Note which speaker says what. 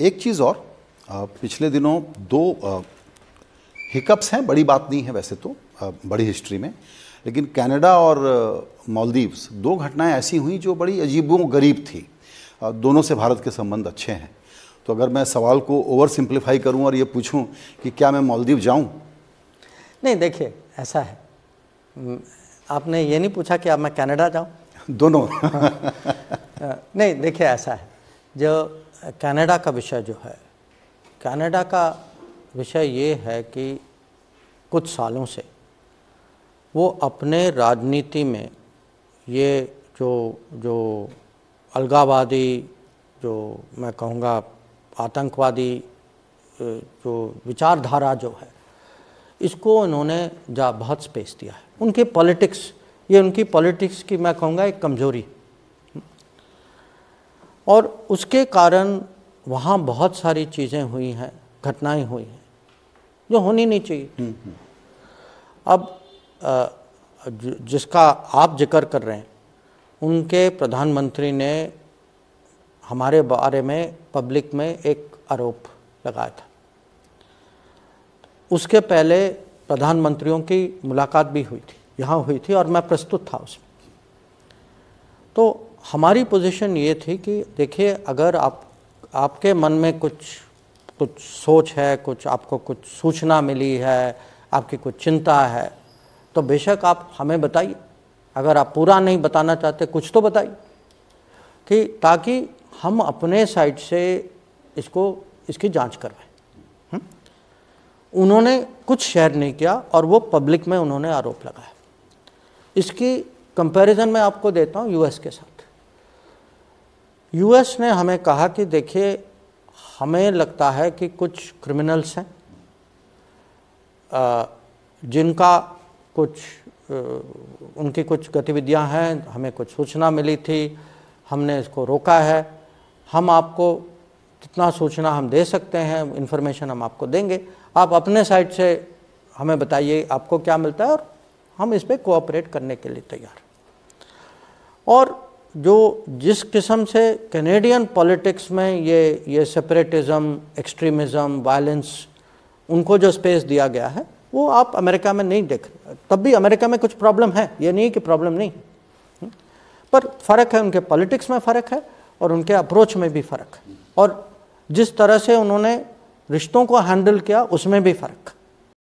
Speaker 1: एक चीज़ और पिछले दिनों दो हिकअप्स हैं बड़ी बात नहीं है वैसे तो बड़ी हिस्ट्री में लेकिन कनाडा और मालदीव्स दो घटनाएं ऐसी हुई जो बड़ी अजीबों गरीब थी दोनों से भारत के संबंध अच्छे हैं तो अगर मैं सवाल को ओवर सिंप्लीफाई करूं और ये पूछूं कि क्या मैं मालदीव जाऊं
Speaker 2: नहीं देखिए ऐसा है आपने ये नहीं पूछा कि आप मैं कनाडा जाऊं
Speaker 1: दोनों
Speaker 2: नहीं देखिए ऐसा है जो कनाडा का विषय जो है कनाडा का विषय ये है कि कुछ सालों से वो अपने राजनीति में ये जो जो अलगावादी जो मैं कहूँगा आतंकवादी जो विचारधारा जो है इसको उन्होंने जा बहुत स्पेस दिया है उनके पॉलिटिक्स ये उनकी पॉलिटिक्स की मैं कहूँगा एक कमज़ोरी और उसके कारण वहाँ बहुत सारी चीज़ें हुई हैं घटनाएं हुई हैं जो होनी नहीं चाहिए हम्म, हम्म। अब जिसका आप जिक्र कर रहे हैं उनके प्रधानमंत्री ने हमारे बारे में पब्लिक में एक आरोप लगाया था उसके पहले प्रधानमंत्रियों की मुलाकात भी हुई थी यहाँ हुई थी और मैं प्रस्तुत था उसमें तो हमारी पोजीशन ये थी कि देखिए अगर आप आपके मन में कुछ कुछ सोच है कुछ आपको कुछ सूचना मिली है आपकी कुछ चिंता है तो बेशक आप हमें बताइए अगर आप पूरा नहीं बताना चाहते कुछ तो बताइए कि ताकि हम अपने साइड से इसको इसकी जांच करवाएं हम्म? उन्होंने कुछ शेयर नहीं किया और वो पब्लिक में उन्होंने आरोप लगाया इसकी कंपैरिजन मैं आपको देता हूँ यूएस के साथ यूएस ने हमें कहा कि देखिए हमें लगता है कि कुछ क्रिमिनल्स हैं जिनका कुछ उनकी कुछ गतिविधियां हैं हमें कुछ सूचना मिली थी हमने इसको रोका है हम आपको जितना सूचना हम दे सकते हैं इन्फॉर्मेशन हम आपको देंगे आप अपने साइड से हमें बताइए आपको क्या मिलता है और हम इस पर कोऑपरेट करने के लिए तैयार और जो जिस किस्म से कैनेडियन पॉलिटिक्स में ये ये सेपरेटिज़म एक्सट्रीमिज़म वायलेंस उनको जो स्पेस दिया गया है वो आप अमेरिका में नहीं देख तब भी अमेरिका में कुछ प्रॉब्लम है ये नहीं कि प्रॉब्लम नहीं हम्म, पर फ़र्क है उनके पॉलिटिक्स में फ़र्क है और उनके अप्रोच में भी फ़र्क है और जिस तरह से उन्होंने रिश्तों को हैंडल किया उसमें भी फ़र्क